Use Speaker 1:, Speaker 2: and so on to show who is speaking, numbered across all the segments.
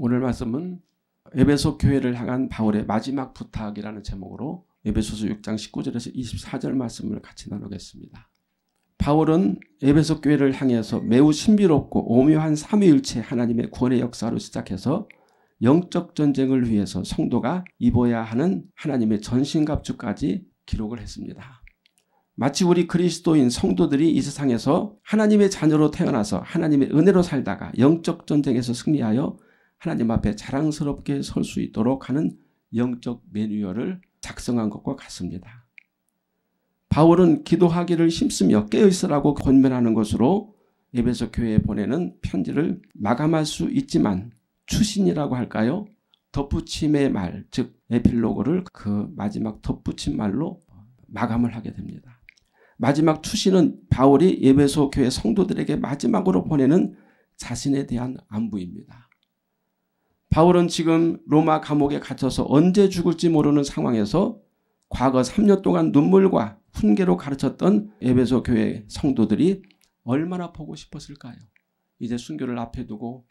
Speaker 1: 오늘 말씀은 에베소 교회를 향한 바울의 마지막 부탁이라는 제목으로 에베소서 6장 19절에서 24절 말씀을 같이 나누겠습니다. 바울은 에베소 교회를 향해서 매우 신비롭고 오묘한 삼위일체 하나님의 구원의 역사로 시작해서 영적 전쟁을 위해서 성도가 입어야 하는 하나님의 전신갑주까지 기록을 했습니다. 마치 우리 그리스도인 성도들이 이 세상에서 하나님의 자녀로 태어나서 하나님의 은혜로 살다가 영적 전쟁에서 승리하여 하나님 앞에 자랑스럽게 설 수 있도록 하는 영적 매뉴얼을 작성한 것과 같습니다. 바울은 기도하기를 힘쓰며 깨어있으라고 권면하는 것으로 에베소 교회에 보내는 편지를 마감할 수 있지만 추신이라고 할까요? 덧붙임의 말, 즉 에필로그를 그 마지막 덧붙임 말로 마감을 하게 됩니다. 마지막 추신은 바울이 예배소 교회 성도들에게 마지막으로 보내는 자신에 대한 안부입니다. 바울은 지금 로마 감옥에 갇혀서 언제 죽을지 모르는 상황에서 과거 3년 동안 눈물과 훈계로 가르쳤던 에베소 교회 성도들이 얼마나 보고 싶었을까요? 이제 순교를 앞에 두고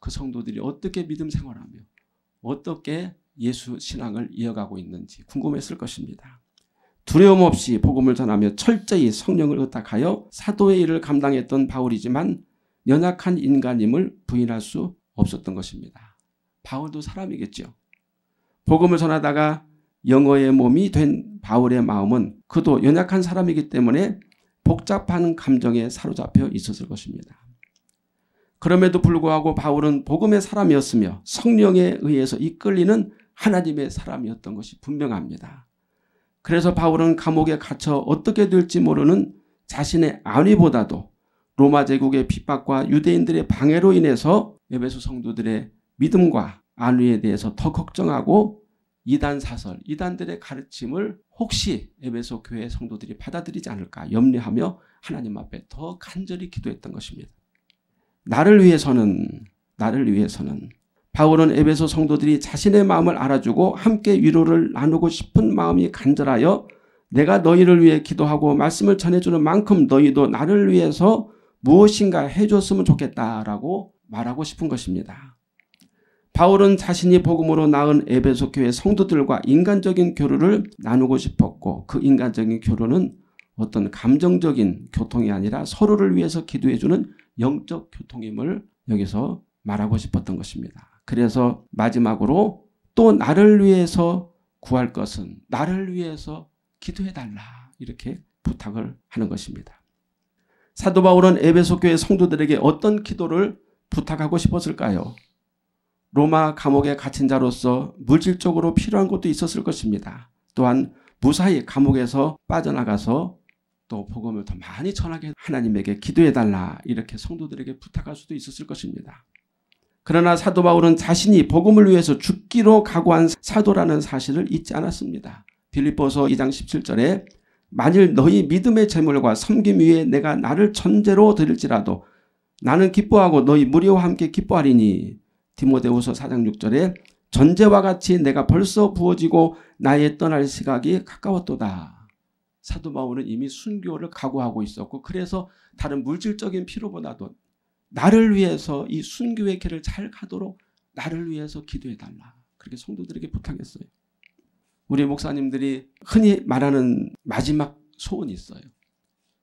Speaker 1: 그 성도들이 어떻게 믿음 생활하며 어떻게 예수 신앙을 이어가고 있는지 궁금했을 것입니다. 두려움 없이 복음을 전하며 철저히 성령을 의탁하여 사도의 일을 감당했던 바울이지만 연약한 인간임을 부인할 수 없었던 것입니다. 바울도 사람이겠죠. 복음을 전하다가 영어의 몸이 된 바울의 마음은 그도 연약한 사람이기 때문에 복잡한 감정에 사로잡혀 있었을 것입니다. 그럼에도 불구하고 바울은 복음의 사람이었으며 성령에 의해서 이끌리는 하나님의 사람이었던 것이 분명합니다. 그래서 바울은 감옥에 갇혀 어떻게 될지 모르는 자신의 안위보다도 로마 제국의 핍박과 유대인들의 방해로 인해서 에베소 성도들의 믿음과 안위에 대해서 더 걱정하고 이단 사설, 이단들의 가르침을 혹시 에베소 교회 성도들이 받아들이지 않을까 염려하며 하나님 앞에 더 간절히 기도했던 것입니다. 나를 위해서는 나를 위해서는 바울은 에베소 성도들이 자신의 마음을 알아주고 함께 위로를 나누고 싶은 마음이 간절하여 내가 너희를 위해 기도하고 말씀을 전해주는 만큼 너희도 나를 위해서 무엇인가 해줬으면 좋겠다라고 말하고 싶은 것입니다. 바울은 자신이 복음으로 낳은 에베소 교회 성도들과 인간적인 교류를 나누고 싶었고 그 인간적인 교류는 어떤 감정적인 교통이 아니라 서로를 위해서 기도해주는 영적 교통임을 여기서 말하고 싶었던 것입니다. 그래서 마지막으로 또 나를 위해서 구할 것은 나를 위해서 기도해달라 이렇게 부탁을 하는 것입니다. 사도 바울은 에베소 교회 성도들에게 어떤 기도를 부탁하고 싶었을까요? 로마 감옥에 갇힌 자로서 물질적으로 필요한 것도 있었을 것입니다. 또한 무사히 감옥에서 빠져나가서 또 복음을 더 많이 전하게 하나님에게 기도해달라 이렇게 성도들에게 부탁할 수도 있었을 것입니다. 그러나 사도 바울은 자신이 복음을 위해서 죽기로 각오한 사도라는 사실을 잊지 않았습니다. 빌립보서 2장 17절에 만일 너희 믿음의 재물과 섬김 위에 내가 나를 전제로 드릴지라도 나는 기뻐하고 너희 무리와 함께 기뻐하리니 디모데후서 4장 6절에 전제와 같이 내가 벌써 부어지고 나의 떠날 시각이 가까웠도다. 사도 바울은 이미 순교를 각오하고 있었고 그래서 다른 물질적인 피로보다도 나를 위해서 이 순교의 길을 잘 가도록 나를 위해서 기도해 달라. 그렇게 성도들에게 부탁했어요. 우리 목사님들이 흔히 말하는 마지막 소원이 있어요.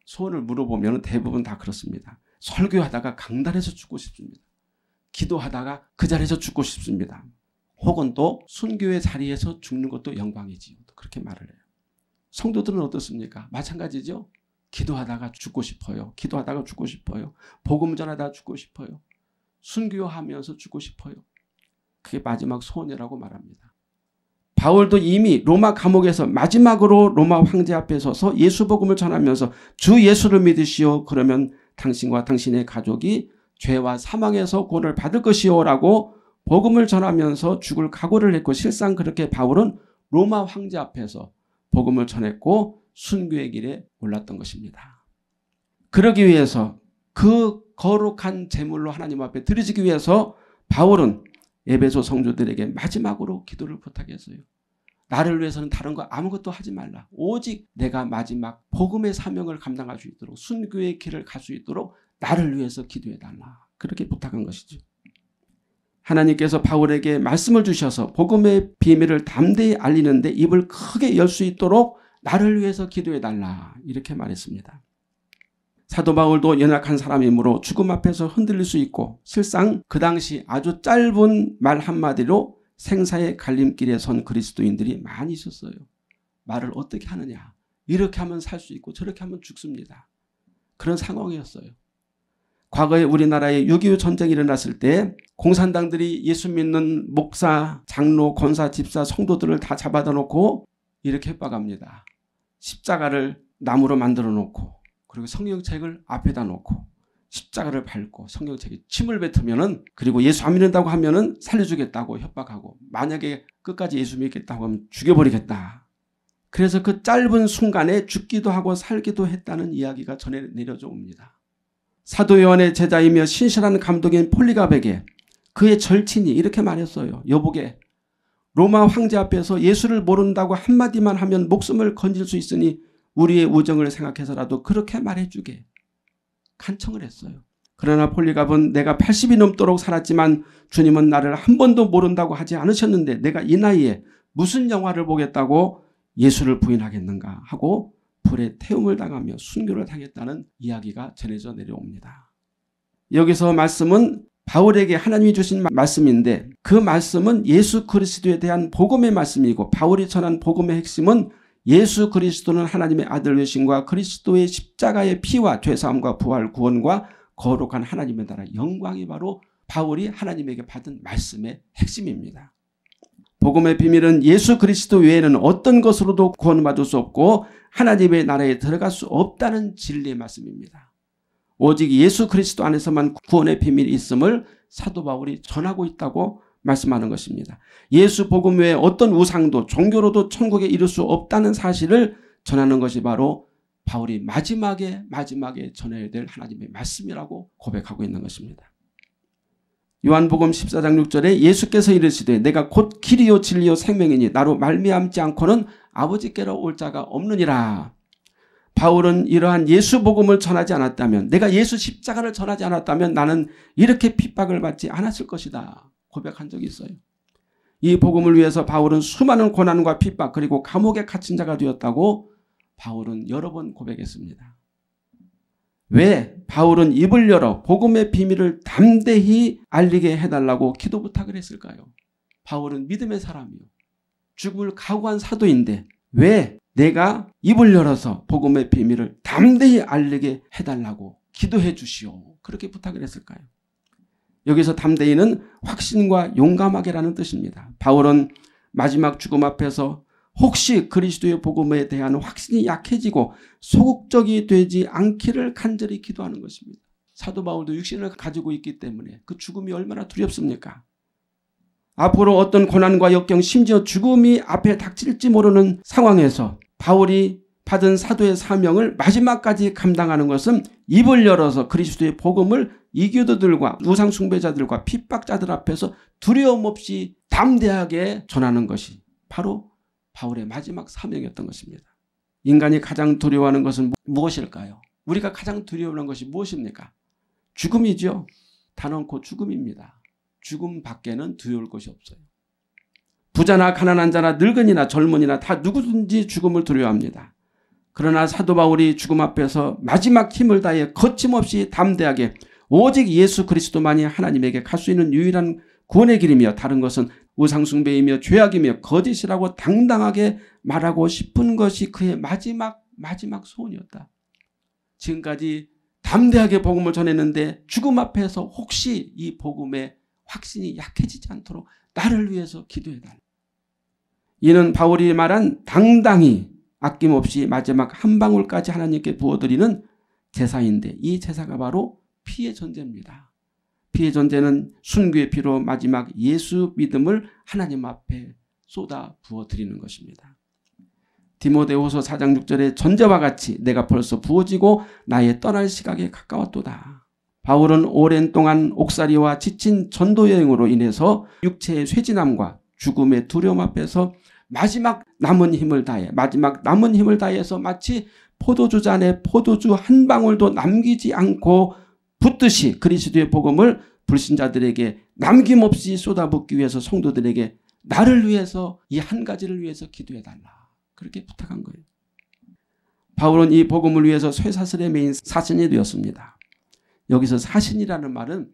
Speaker 1: 소원을 물어보면 대부분 다 그렇습니다. 설교하다가 강단에서 죽고 싶습니다. 기도하다가 그 자리에서 죽고 싶습니다. 혹은 또 순교의 자리에서 죽는 것도 영광이지요. 그렇게 말을 해요. 성도들은 어떻습니까? 마찬가지죠. 기도하다가 죽고 싶어요. 기도하다가 죽고 싶어요. 복음 전하다가 죽고 싶어요. 순교하면서 죽고 싶어요. 그게 마지막 소원이라고 말합니다. 바울도 이미 로마 감옥에서 마지막으로 로마 황제 앞에 서서 예수 복음을 전하면서 주 예수를 믿으시오. 그러면 당신과 당신의 가족이 죄와 사망에서 구원을 받을 것이오라고 복음을 전하면서 죽을 각오를 했고 실상 그렇게 바울은 로마 황제 앞에서 복음을 전했고 순교의 길에 올랐던 것입니다. 그러기 위해서 그 거룩한 제물로 하나님 앞에 드려지기 위해서 바울은 에베소 성조들에게 마지막으로 기도를 부탁했어요. 나를 위해서는 다른 거 아무것도 하지 말라. 오직 내가 마지막 복음의 사명을 감당할 수 있도록 순교의 길을 갈 수 있도록 나를 위해서 기도해 달라. 그렇게 부탁한 것이죠. 하나님께서 바울에게 말씀을 주셔서 복음의 비밀을 담대히 알리는데 입을 크게 열 수 있도록 나를 위해서 기도해 달라. 이렇게 말했습니다. 사도 바울도 연약한 사람이므로 죽음 앞에서 흔들릴 수 있고 실상 그 당시 아주 짧은 말 한마디로 생사의 갈림길에 선 그리스도인들이 많이 있었어요. 말을 어떻게 하느냐. 이렇게 하면 살 수 있고 저렇게 하면 죽습니다. 그런 상황이었어요. 과거에 우리나라에 6.25 전쟁이 일어났을 때 공산당들이 예수 믿는 목사, 장로, 권사, 집사, 성도들을 다 잡아다 놓고 이렇게 협박합니다. 십자가를 나무로 만들어 놓고 그리고 성경책을 앞에다 놓고 십자가를 밟고 성경책에 침을 뱉으면은 그리고 예수 안 믿는다고 하면은 살려주겠다고 협박하고 만약에 끝까지 예수 믿겠다고 하면 죽여버리겠다. 그래서 그 짧은 순간에 죽기도 하고 살기도 했다는 이야기가 전해 내려져 옵니다. 사도 요한의 제자이며 신실한 감독인 폴리갑에게 그의 절친이 이렇게 말했어요. 여보게 로마 황제 앞에서 예수를 모른다고 한마디만 하면 목숨을 건질 수 있으니 우리의 우정을 생각해서라도 그렇게 말해주게 간청을 했어요. 그러나 폴리갑은 내가 80이 넘도록 살았지만 주님은 나를 한 번도 모른다고 하지 않으셨는데 내가 이 나이에 무슨 영화를 보겠다고 예수를 부인하겠는가 하고 불에 태움을 당하며 순교를 당했다는 이야기가 전해져 내려옵니다. 여기서 말씀은 바울에게 하나님이 주신 말씀인데 그 말씀은 예수 그리스도에 대한 복음의 말씀이고 바울이 전한 복음의 핵심은 예수 그리스도는 하나님의 아들 되신과 그리스도의 십자가의 피와 죄사함과 부활 구원과 거룩한 하나님의 나라 영광이 바로 바울이 하나님에게 받은 말씀의 핵심입니다. 복음의 비밀은 예수 그리스도 외에는 어떤 것으로도 구원받을 수 없고 하나님의 나라에 들어갈 수 없다는 진리의 말씀입니다. 오직 예수 그리스도 안에서만 구원의 비밀이 있음을 사도 바울이 전하고 있다고 말씀하는 것입니다. 예수 복음 외에 어떤 우상도 종교로도 천국에 이를 수 없다는 사실을 전하는 것이 바로 바울이 마지막에 마지막에 전해야 될 하나님의 말씀이라고 고백하고 있는 것입니다. 요한복음 14장 6절에 예수께서 이르시되 내가 곧 길이요 진리요 생명이니 나로 말미암지 않고는 아버지께로 올 자가 없느니라. 바울은 이러한 예수 복음을 전하지 않았다면 내가 예수 십자가를 전하지 않았다면 나는 이렇게 핍박을 받지 않았을 것이다. 고백한 적이 있어요. 이 복음을 위해서 바울은 수많은 고난과 핍박 그리고 감옥에 갇힌 자가 되었다고 바울은 여러 번 고백했습니다. 왜 바울은 입을 열어 복음의 비밀을 담대히 알리게 해달라고 기도 부탁을 했을까요? 바울은 믿음의 사람이요. 죽음을 각오한 사도인데 왜 내가 입을 열어서 복음의 비밀을 담대히 알리게 해달라고 기도해 주시오. 그렇게 부탁을 했을까요? 여기서 담대히는 확신과 용감하게라는 뜻입니다. 바울은 마지막 죽음 앞에서 혹시 그리스도의 복음에 대한 확신이 약해지고 소극적이 되지 않기를 간절히 기도하는 것입니다. 사도 바울도 육신을 가지고 있기 때문에 그 죽음이 얼마나 두렵습니까? 앞으로 어떤 고난과 역경, 심지어 죽음이 앞에 닥칠지 모르는 상황에서 바울이 받은 사도의 사명을 마지막까지 감당하는 것은 입을 열어서 그리스도의 복음을 이교도들과 우상 숭배자들과 핍박자들 앞에서 두려움 없이 담대하게 전하는 것이 바로 바울의 마지막 사명이었던 것입니다. 인간이 가장 두려워하는 것은 무엇일까요? 우리가 가장 두려워하는 것이 무엇입니까? 죽음이죠. 단언코 죽음입니다. 죽음 밖에는 두려울 것이 없어요. 부자나 가난한 자나 늙은이나 젊은이나 다 누구든지 죽음을 두려워합니다. 그러나 사도 바울이 죽음 앞에서 마지막 힘을 다해 거침없이 담대하게 오직 예수 그리스도만이 하나님에게 갈 수 있는 유일한 구원의 길이며 다른 것은 우상숭배이며 죄악이며 거짓이라고 당당하게 말하고 싶은 것이 그의 마지막 마지막 소원이었다. 지금까지 담대하게 복음을 전했는데 죽음 앞에서 혹시 이 복음의 확신이 약해지지 않도록 나를 위해서 기도해달라. 이는 바울이 말한 당당히 아낌없이 마지막 한 방울까지 하나님께 부어드리는 제사인데 이 제사가 바로 피의 전제입니다. 피해 전제는 순교의 피로 마지막 예수 믿음을 하나님 앞에 쏟아 부어 드리는 것입니다. 디모데후서 4장 6절에 전제와 같이 내가 벌써 부어지고 나의 떠날 시각에 가까웠도다. 바울은 오랜 동안 옥살이와 지친 전도 여행으로 인해서 육체의 쇠진함과 죽음의 두려움 앞에서 마지막 남은 힘을 다해 마지막 남은 힘을 다해서 마치 포도주 잔에 포도주 한 방울도 남기지 않고 붙듯이 그리스도의 복음을 불신자들에게 남김없이 쏟아붓기 위해서 성도들에게 나를 위해서 이 한 가지를 위해서 기도해 달라. 그렇게 부탁한 거예요. 바울은 이 복음을 위해서 쇠사슬에 매인 사신이 되었습니다. 여기서 사신이라는 말은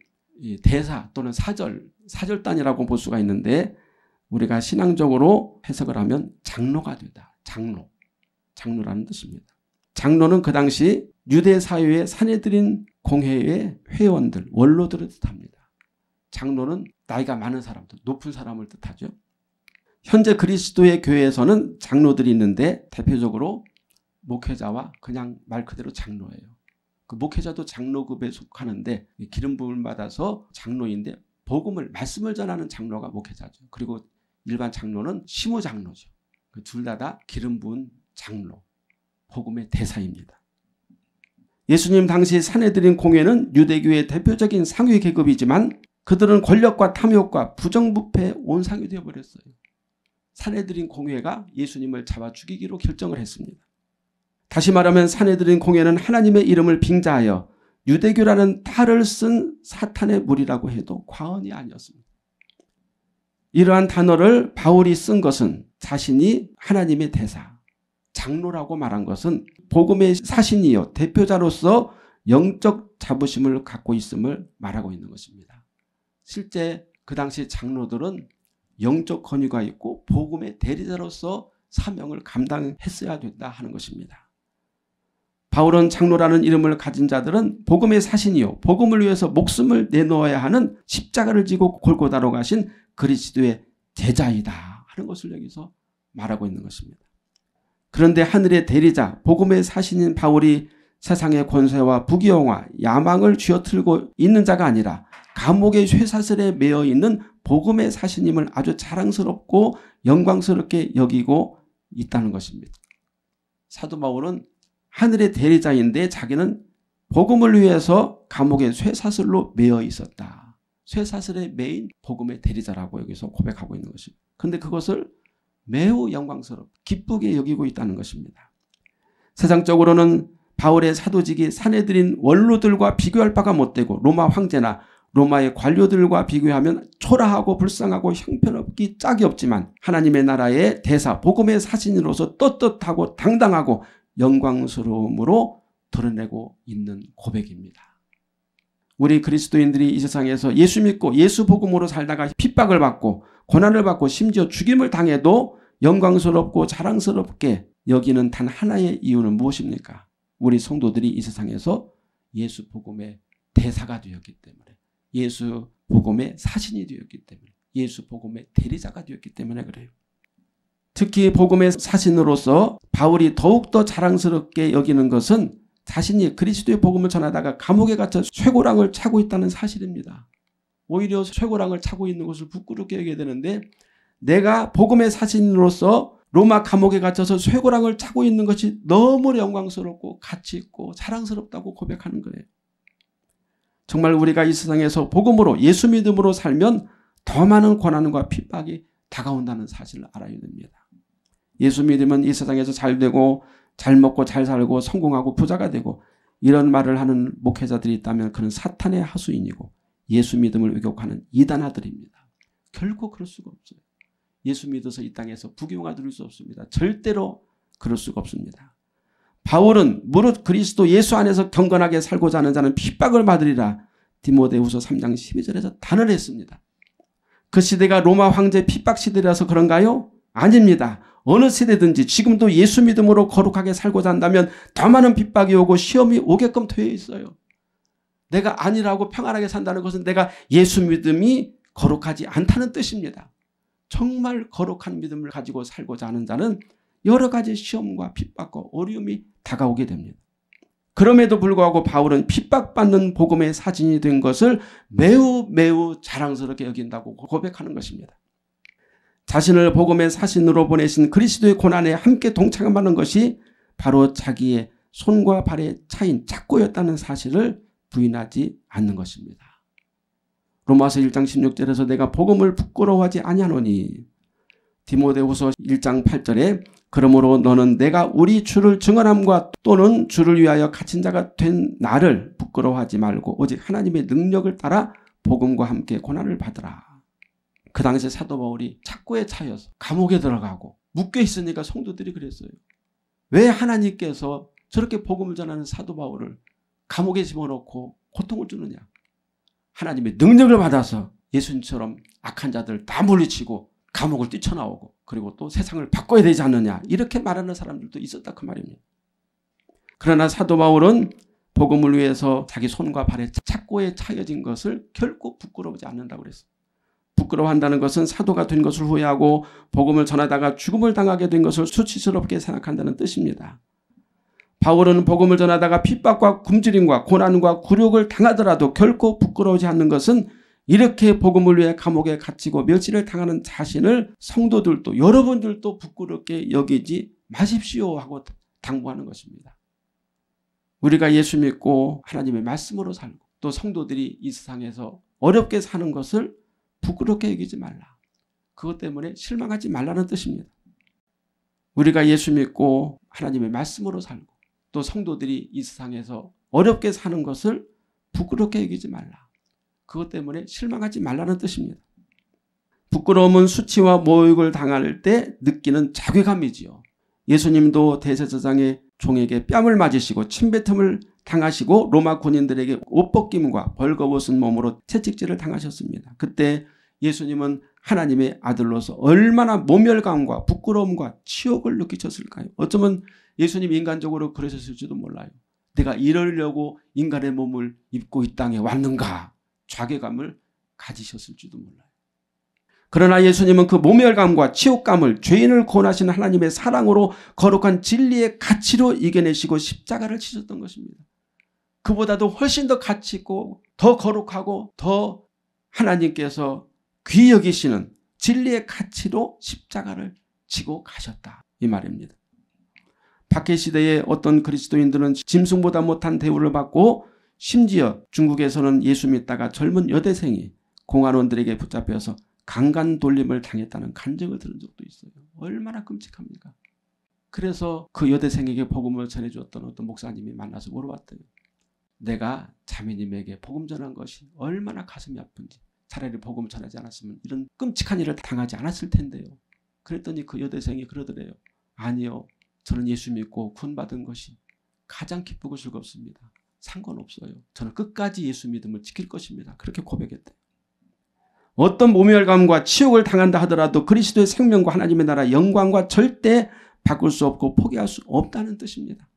Speaker 1: 대사 또는 사절, 사절단이라고 볼 수가 있는데 우리가 신앙적으로 해석을 하면 장로가 되다. 장로. 장로라는 뜻입니다. 장로는 그 당시 유대 사회의 산해드린 공회의 회원들, 원로들을 뜻합니다. 장로는 나이가 많은 사람들, 높은 사람을 뜻하죠. 현재 그리스도의 교회에서는 장로들이 있는데 대표적으로 목회자와 그냥 말 그대로 장로예요. 그 목회자도 장로급에 속하는데 기름 부음을 받아서 장로인데 복음을 말씀을 전하는 장로가 목회자죠. 그리고 일반 장로는 시무 장로죠. 그 둘다 다 기름 부은 장로, 복음의 대사입니다. 예수님 당시 사내들인 공회는 유대교의 대표적인 상위 계급이지만 그들은 권력과 탐욕과 부정부패에 온상이 되어버렸어요. 사내들인 공회가 예수님을 잡아 죽이기로 결정을 했습니다. 다시 말하면 사내들인 공회는 하나님의 이름을 빙자하여 유대교라는 탈을 쓴 사탄의 물이라고 해도 과언이 아니었습니다. 이러한 단어를 바울이 쓴 것은 자신이 하나님의 대사, 장로라고 말한 것은 복음의 사신이요 대표자로서 영적 자부심을 갖고 있음을 말하고 있는 것입니다. 실제 그 당시 장로들은 영적 권위가 있고 복음의 대리자로서 사명을 감당했어야 된다 하는 것입니다. 바울은 장로라는 이름을 가진 자들은 복음의 사신이요 복음을 위해서 목숨을 내놓아야 하는 십자가를 지고 골고다로 가신 그리스도의 제자이다 하는 것을 여기서 말하고 있는 것입니다. 그런데 하늘의 대리자 복음의 사신인 바울이 세상의 권세와 부귀영화, 야망을 쥐어틀고 있는 자가 아니라 감옥의 쇠사슬에 매여 있는 복음의 사신임을 아주 자랑스럽고 영광스럽게 여기고 있다는 것입니다. 사도 바울은 하늘의 대리자인데 자기는 복음을 위해서 감옥의 쇠사슬로 매여 있었다. 쇠사슬에 매인 복음의 대리자라고 여기서 고백하고 있는 것입니다. 근데 그것을 매우 영광스럽고 기쁘게 여기고 있다는 것입니다. 세상적으로는 바울의 사도직이 사내들인 원로들과 비교할 바가 못되고 로마 황제나 로마의 관료들과 비교하면 초라하고 불쌍하고 형편없기 짝이 없지만 하나님의 나라의 대사, 복음의 사신으로서 떳떳하고 당당하고 영광스러움으로 드러내고 있는 고백입니다. 우리 그리스도인들이 이 세상에서 예수 믿고 예수 복음으로 살다가 핍박을 받고 고난을 받고 심지어 죽임을 당해도 영광스럽고 자랑스럽게 여기는 단 하나의 이유는 무엇입니까? 우리 성도들이 이 세상에서 예수 복음의 대사가 되었기 때문에 예수 복음의 사신이 되었기 때문에 예수 복음의 대리자가 되었기 때문에 그래요. 특히 복음의 사신으로서 바울이 더욱더 자랑스럽게 여기는 것은 자신이 그리스도의 복음을 전하다가 감옥에 갇혀 쇠고랑을 차고 있다는 사실입니다. 오히려 최고랑을 차고 있는 것을 부끄럽게 여겨야 되는데 내가 복음의 사진으로서 로마 감옥에 갇혀서 쇠고랑을 차고 있는 것이 너무 영광스럽고 가치 있고 사랑스럽다고 고백하는 거예요. 정말 우리가 이 세상에서 복음으로 예수 믿음으로 살면 더 많은 권한과 핍박이 다가온다는 사실을 알아야 됩니다. 예수 믿으면 이 세상에서 잘 되고 잘 먹고 잘 살고 성공하고 부자가 되고 이런 말을 하는 목회자들이 있다면 그는 사탄의 하수인이고 예수 믿음을 왜곡하는 이단 아들입니다. 결코 그럴 수가 없어요. 예수 믿어서 이 땅에서 부경아 들을 수 없습니다. 절대로 그럴 수가 없습니다. 바울은 무릇 그리스도 예수 안에서 경건하게 살고자 하는 자는 핍박을 받으리라 디모데후서 3장 12절에서 단언 했습니다. 그 시대가 로마 황제 핍박 시대라서 그런가요? 아닙니다. 어느 세대든지 지금도 예수 믿음으로 거룩하게 살고자 한다면 더 많은 핍박이 오고 시험이 오게끔 되어 있어요. 내가 아니라고 평안하게 산다는 것은 내가 예수 믿음이 거룩하지 않다는 뜻입니다. 정말 거룩한 믿음을 가지고 살고자 하는 자는 여러 가지 시험과 핍박과 어려움이 다가오게 됩니다. 그럼에도 불구하고 바울은 핍박받는 복음의 사진이 된 것을 매우 매우 자랑스럽게 여긴다고 고백하는 것입니다. 자신을 복음의 사신으로 보내신 그리스도의 고난에 함께 동참하는 것이 바로 자기의 손과 발의 차인 착고였다는 사실을 부인하지 않는 것입니다. 로마서 1장 16절에서 내가 복음을 부끄러워하지 아니하노니 디모데후서 1장 8절에 그러므로 너는 내가 우리 주를 증언함과 또는 주를 위하여 갇힌 자가 된 나를 부끄러워하지 말고 오직 하나님의 능력을 따라 복음과 함께 고난을 받으라. 그당시 사도 바울이 착고에 차여서 감옥에 들어가고 묶여 있으니까 성도들이 그랬어요. 왜 하나님께서 저렇게 복음을 전하는 사도 바울을 감옥에 집어넣고 고통을 주느냐? 하나님의 능력을 받아서 예수님처럼 악한 자들 다 물리치고 감옥을 뛰쳐나오고 그리고 또 세상을 바꿔야 되지 않느냐 이렇게 말하는 사람들도 있었다 그 말입니다. 그러나 사도 바울은 복음을 위해서 자기 손과 발에 착고에 차여진 것을 결코 부끄러워하지 않는다고 그랬어요. 부끄러워한다는 것은 사도가 된 것을 후회하고 복음을 전하다가 죽음을 당하게 된 것을 수치스럽게 생각한다는 뜻입니다. 바울은 복음을 전하다가 핍박과 굶주림과 고난과 굴욕을 당하더라도 결코 부끄러워하지 않는 것은 이렇게 복음을 위해 감옥에 갇히고 멸시를 당하는 자신을 성도들도 여러분들도 부끄럽게 여기지 마십시오 하고 당부하는 것입니다. 우리가 예수 믿고 하나님의 말씀으로 살고 또 성도들이 이 세상에서 어렵게 사는 것을 부끄럽게 여기지 말라. 그것 때문에 실망하지 말라는 뜻입니다. 우리가 예수 믿고 하나님의 말씀으로 살고 또 성도들이 이 세상에서 어렵게 사는 것을 부끄럽게 여기지 말라. 그것 때문에 실망하지 말라는 뜻입니다. 부끄러움은 수치와 모욕을 당할 때 느끼는 자괴감이지요. 예수님도 대세서장의 종에게 뺨을 맞으시고 침뱉음을 당하시고 로마 군인들에게 옷 벗김과 벌거벗은 몸으로 채찍질을 당하셨습니다. 그때 예수님은 하나님의 아들로서 얼마나 모멸감과 부끄러움과 치욕을 느끼셨을까요? 어쩌면 예수님 인간적으로 그러셨을지도 몰라요. 내가 이러려고 인간의 몸을 입고 이 땅에 왔는가 좌괴감을 가지셨을지도 몰라요. 그러나 예수님은 그 모멸감과 치욕감을 죄인을 구하신 하나님의 사랑으로 거룩한 진리의 가치로 이겨내시고 십자가를 치셨던 것입니다. 그보다도 훨씬 더 가치 있고 더 거룩하고 더 하나님께서 귀 여기시는 진리의 가치로 십자가를 지고 가셨다. 이 말입니다. 박해 시대의 어떤 그리스도인들은 짐승보다 못한 대우를 받고 심지어 중국에서는 예수 믿다가 젊은 여대생이 공안원들에게 붙잡혀서 강간 돌림을 당했다는 간증을 들은 적도 있어요. 얼마나 끔찍합니까? 그래서 그 여대생에게 복음을 전해주었던 어떤 목사님이 만나서 물어봤대요. 내가 자매님에게 복음 전한 것이 얼마나 가슴이 아픈지 차라리 복음을 전하지 않았으면 이런 끔찍한 일을 당하지 않았을 텐데요. 그랬더니 그 여대생이 그러더래요. 아니요. 저는 예수 믿고 구원받은 것이 가장 기쁘고 즐겁습니다. 상관없어요. 저는 끝까지 예수 믿음을 지킬 것입니다. 그렇게 고백했대요. 어떤 모멸감과 치욕을 당한다 하더라도 그리스도의 생명과 하나님의 나라 영광과 절대 바꿀 수 없고 포기할 수 없다는 뜻입니다.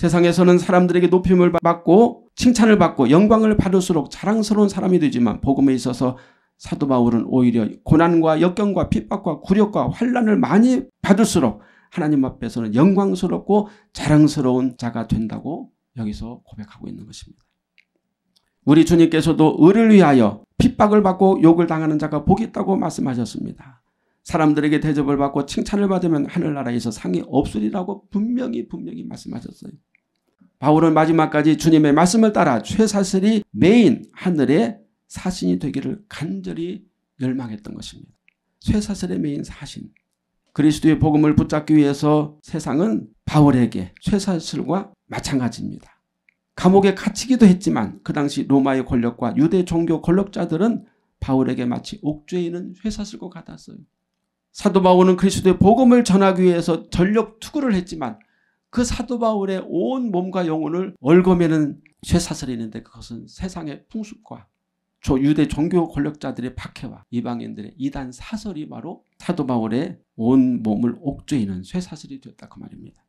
Speaker 1: 세상에서는 사람들에게 높임을 받고 칭찬을 받고 영광을 받을수록 자랑스러운 사람이 되지만 복음에 있어서 사도 바울은 오히려 고난과 역경과 핍박과 굴욕과 환란을 많이 받을수록 하나님 앞에서는 영광스럽고 자랑스러운 자가 된다고 여기서 고백하고 있는 것입니다. 우리 주님께서도 의를 위하여 핍박을 받고 욕을 당하는 자가 복이 있다고 말씀하셨습니다. 사람들에게 대접을 받고 칭찬을 받으면 하늘나라에서 상이 없으리라고 분명히 분명히 말씀하셨어요. 바울은 마지막까지 주님의 말씀을 따라 최사슬이 메인 하늘의 사신이 되기를 간절히 열망했던 것입니다. 최사슬의 메인 사신. 그리스도의 복음을 붙잡기 위해서 세상은 바울에게 최사슬과 마찬가지입니다. 감옥에 갇히기도 했지만 그 당시 로마의 권력과 유대 종교 권력자들은 바울에게 마치 옥죄이는 회사슬과 같았어요. 사도 바울은 그리스도의 복음을 전하기 위해서 전력 투구를 했지만 그 사도 바울의 온 몸과 영혼을 얼거매는 쇠사슬이있는데 그것은 세상의 풍습과 저 유대 종교 권력자들의 박해와 이방인들의 이단 사설이 바로 사도 바울의 온 몸을 옥죄이는 쇠사슬이 되었다 그 말입니다.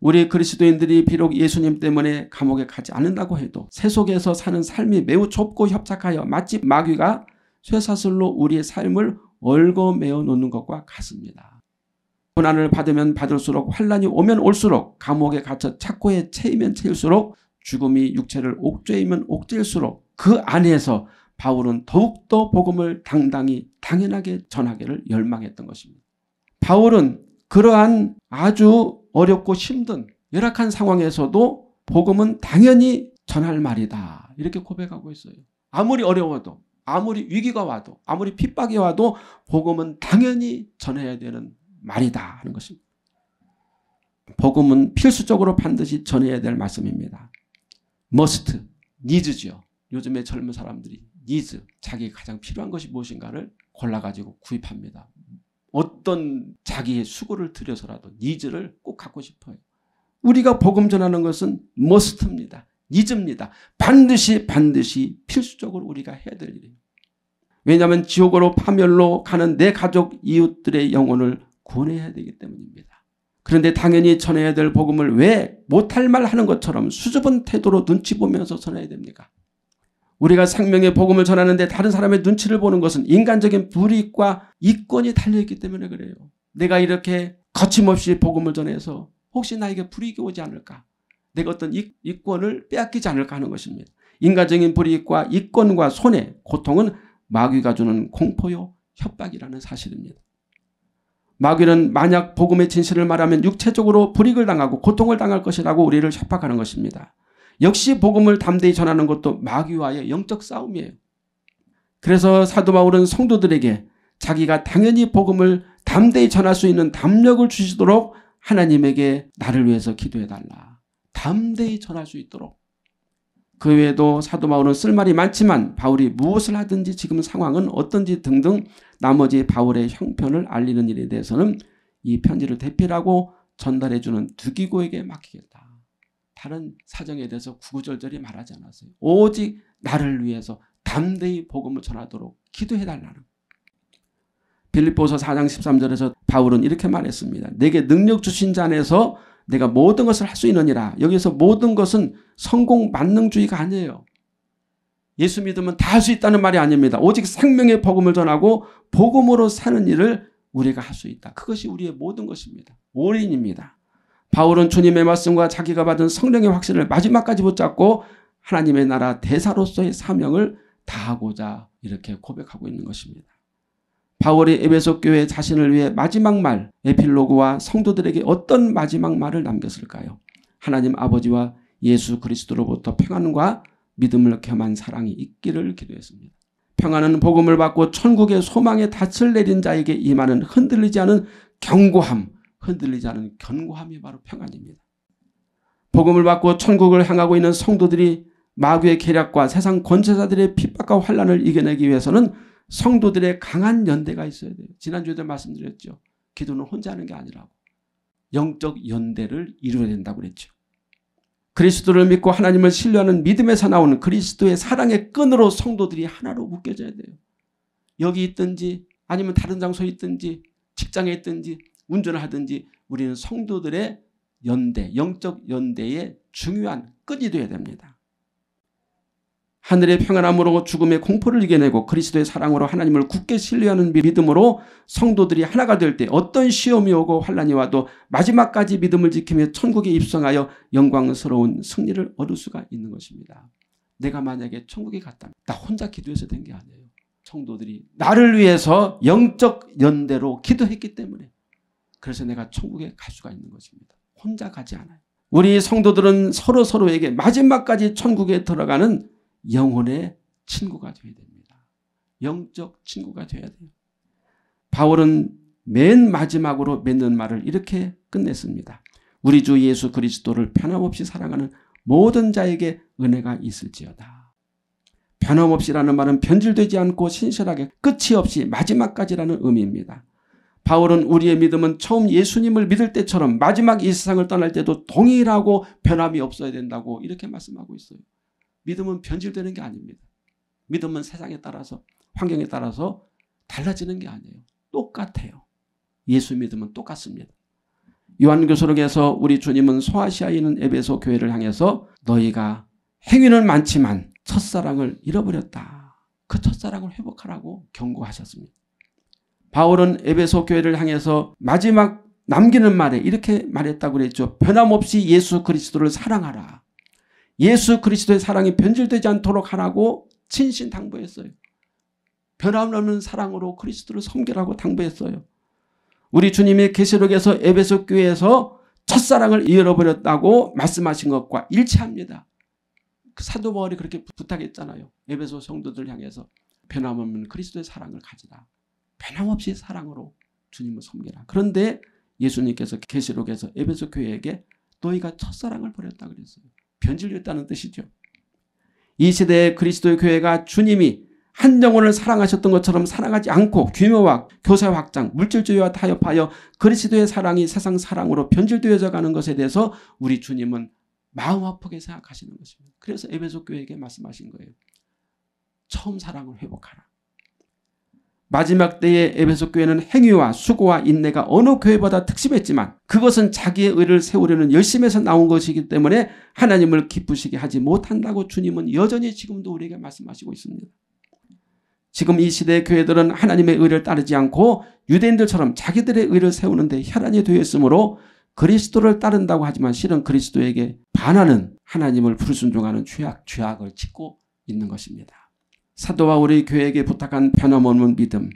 Speaker 1: 우리 그리스도인들이 비록 예수님 때문에 감옥에 가지 않는다고 해도 세속에서 사는 삶이 매우 좁고 협착하여 마치 마귀가 쇠사슬로 우리의 삶을 얽어매어 놓는 것과 같습니다. 고난을 받으면 받을수록 환란이 오면 올수록 감옥에 갇혀 착고에 채이면 채일수록 죽음이 육체를 옥죄이면 옥죄일수록 그 안에서 바울은 더욱더 복음을 당당히 당연하게 전하기를 열망했던 것입니다. 바울은 그러한 아주 어렵고 힘든 열악한 상황에서도 복음은 당연히 전할 말이다. 이렇게 고백하고 있어요. 아무리 어려워도 아무리 위기가 와도 아무리 핍박이 와도 복음은 당연히 전해야 되는 말이다 하는 것입니다. 복음은 필수적으로 반드시 전해야 될 말씀입니다. must, n 죠 요즘에 젊은 사람들이 n e 자기 가장 필요한 것이 무엇인가를 골라가지고 구입합니다. 어떤 자기의 수고를 들여서라도 n e 를꼭 갖고 싶어요. 우리가 복음 전하는 것은 m u s 입니다 n e 입니다 반드시 반드시 필수적으로 우리가 해야 될 일이에요. 왜냐하면 지옥으로 파멸로 가는 내 가족 이웃들의 영혼을 구원해야 되기 때문입니다. 그런데 당연히 전해야 될 복음을 왜 못할 말 하는 것처럼 수줍은 태도로 눈치 보면서 전해야 됩니까? 우리가 생명의 복음을 전하는데 다른 사람의 눈치를 보는 것은 인간적인 불이익과 이권이 달려있기 때문에 그래요. 내가 이렇게 거침없이 복음을 전해서 혹시 나에게 불이익이 오지 않을까? 내가 어떤 이권을 빼앗기지 않을까 하는 것입니다. 인간적인 불이익과 이권과 손해, 고통은 마귀가 주는 공포요, 협박이라는 사실입니다. 마귀는 만약 복음의 진실을 말하면 육체적으로 불익을 당하고 고통을 당할 것이라고 우리를 협박하는 것입니다. 역시 복음을 담대히 전하는 것도 마귀와의 영적 싸움이에요. 그래서 사도 바울은 성도들에게 자기가 당연히 복음을 담대히 전할 수 있는 담력을 주시도록 하나님에게 나를 위해서 기도해달라. 담대히 전할 수 있도록 그 외에도 사도 바울은 쓸 말이 많지만 바울이 무엇을 하든지 지금 상황은 어떤지 등등 나머지 바울의 형편을 알리는 일에 대해서는 이 편지를 대필하고 전달해주는 두기고에게 맡기겠다. 다른 사정에 대해서 구구절절히 말하지 않았어요. 오직 나를 위해서 담대히 복음을 전하도록 기도해달라는 빌립보서 4장 13절에서 바울은 이렇게 말했습니다. 내게 능력 주신 자 안에서 내가 모든 것을 할 수 있느니라. 여기서 모든 것은 성공 만능주의가 아니에요. 예수 믿으면 다 할 수 있다는 말이 아닙니다. 오직 생명의 복음을 전하고 복음으로 사는 일을 우리가 할 수 있다. 그것이 우리의 모든 것입니다. 올인입니다. 바울은 주님의 말씀과 자기가 받은 성령의 확신을 마지막까지 붙잡고 하나님의 나라 대사로서의 사명을 다하고자 이렇게 고백하고 있는 것입니다. 바울이 에베소 교회 자신을 위해 마지막 말 에필로그와 성도들에게 어떤 마지막 말을 남겼을까요? 하나님 아버지와 예수 그리스도로부터 평안과 믿음을 겸한 사랑이 있기를 기도했습니다. 평안은 복음을 받고 천국의 소망에 닻을 내린 자에게 임하는 흔들리지 않은 견고함, 흔들리지 않은 견고함이 바로 평안입니다. 복음을 받고 천국을 향하고 있는 성도들이 마귀의 계략과 세상 권세자들의 핍박과 환란을 이겨내기 위해서는 성도들의 강한 연대가 있어야 돼요. 지난주에도 말씀드렸죠. 기도는 혼자 하는 게 아니라고. 영적 연대를 이루어야 된다고 그랬죠. 그리스도를 믿고 하나님을 신뢰하는 믿음에서 나오는 그리스도의 사랑의 끈으로 성도들이 하나로 묶여져야 돼요. 여기 있든지 아니면 다른 장소에 있든지 직장에 있든지 운전을 하든지 우리는 성도들의 연대, 영적 연대의 중요한 끈이 되어야 됩니다. 하늘의 평안함으로 죽음의 공포를 이겨내고 그리스도의 사랑으로 하나님을 굳게 신뢰하는 믿음으로 성도들이 하나가 될 때 어떤 시험이 오고 환란이 와도 마지막까지 믿음을 지키며 천국에 입성하여 영광스러운 승리를 얻을 수가 있는 것입니다. 내가 만약에 천국에 갔다면 나 혼자 기도해서 된 게 아니에요. 성도들이 나를 위해서 영적 연대로 기도했기 때문에 그래서 내가 천국에 갈 수가 있는 것입니다. 혼자 가지 않아요. 우리 성도들은 서로 서로에게 마지막까지 천국에 들어가는 영혼의 친구가 되어야 됩니다. 영적 친구가 되어야 돼요. 바울은 맨 마지막으로 맺는 말을 이렇게 끝냈습니다. 우리 주 예수 그리스도를 변함없이 사랑하는 모든 자에게 은혜가 있을지어다. 변함없이라는 말은 변질되지 않고 신실하게 끝이 없이 마지막까지라는 의미입니다. 바울은 우리의 믿음은 처음 예수님을 믿을 때처럼 마지막 이 세상을 떠날 때도 동일하고 변함이 없어야 된다고 이렇게 말씀하고 있어요. 믿음은 변질되는 게 아닙니다. 믿음은 세상에 따라서 환경에 따라서 달라지는 게 아니에요. 똑같아요. 예수 믿음은 똑같습니다. 요한교서록에서 우리 주님은 소아시아에 있는 에베소 교회를 향해서 너희가 행위는 많지만 첫사랑을 잃어버렸다. 그 첫사랑을 회복하라고 경고하셨습니다. 바울은 에베소 교회를 향해서 마지막 남기는 말에 이렇게 말했다고 그랬죠. 변함없이 예수 그리스도를 사랑하라. 예수 그리스도의 사랑이 변질되지 않도록 하라고 진신 당부했어요. 변함없는 사랑으로 그리스도를 섬기라고 당부했어요. 우리 주님이 계시록에서 에베소 교회에서 첫사랑을 잃어버렸다고 말씀하신 것과 일치합니다. 그 사도 바울이 그렇게 부탁했잖아요. 에베소 성도들 향해서 변함없는 그리스도의 사랑을 가지라. 변함없이 사랑으로 주님을 섬기라. 그런데 예수님께서 계시록에서 에베소 교회에게 너희가 첫사랑을 버렸다 그랬어요. 변질됐다는 뜻이죠. 이 시대의 그리스도의 교회가 주님이 한 영혼을 사랑하셨던 것처럼 사랑하지 않고 규모와 교세 확장, 물질주의와 타협하여 그리스도의 사랑이 세상 사랑으로 변질되어져 가는 것에 대해서 우리 주님은 마음 아프게 생각하시는 것입니다. 그래서 에베소 교회에게 말씀하신 거예요. 처음 사랑을 회복하라. 마지막 때의 에베소 교회는 행위와 수고와 인내가 어느 교회보다 특심했지만 그것은 자기의 의를 세우려는 열심에서 나온 것이기 때문에 하나님을 기쁘시게 하지 못한다고 주님은 여전히 지금도 우리에게 말씀하시고 있습니다. 지금 이 시대의 교회들은 하나님의 의를 따르지 않고 유대인들처럼 자기들의 의를 세우는데 혈안이 되어 있으므로 그리스도를 따른다고 하지만 실은 그리스도에게 반하는 하나님을 불순종하는 죄악, 죄악을 짓고 있는 것입니다. 사도와 우리 교회에게 부탁한 변함없는 믿음,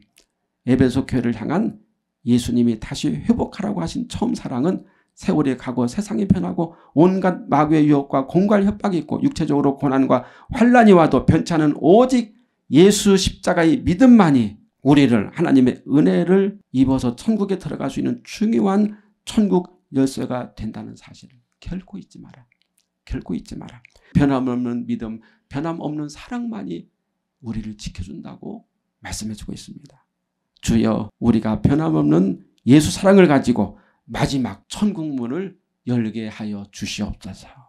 Speaker 1: 에베소 교회를 향한 예수님이 다시 회복하라고 하신 처음 사랑은 세월이 가고 세상이 변하고 온갖 마귀의 유혹과 공갈 협박이 있고 육체적으로 고난과 환란이 와도 변치않은 오직 예수 십자가의 믿음만이 우리를 하나님의 은혜를 입어서 천국에 들어갈 수 있는 중요한 천국 열쇠가 된다는 사실을 결코 잊지 마라. 결코 잊지 마라. 변함없는 믿음, 변함없는 사랑만이 우리를 지켜준다고 말씀해주고 있습니다. 주여 우리가 변함없는 예수 사랑을 가지고 마지막 천국문을 열게 하여 주시옵소서.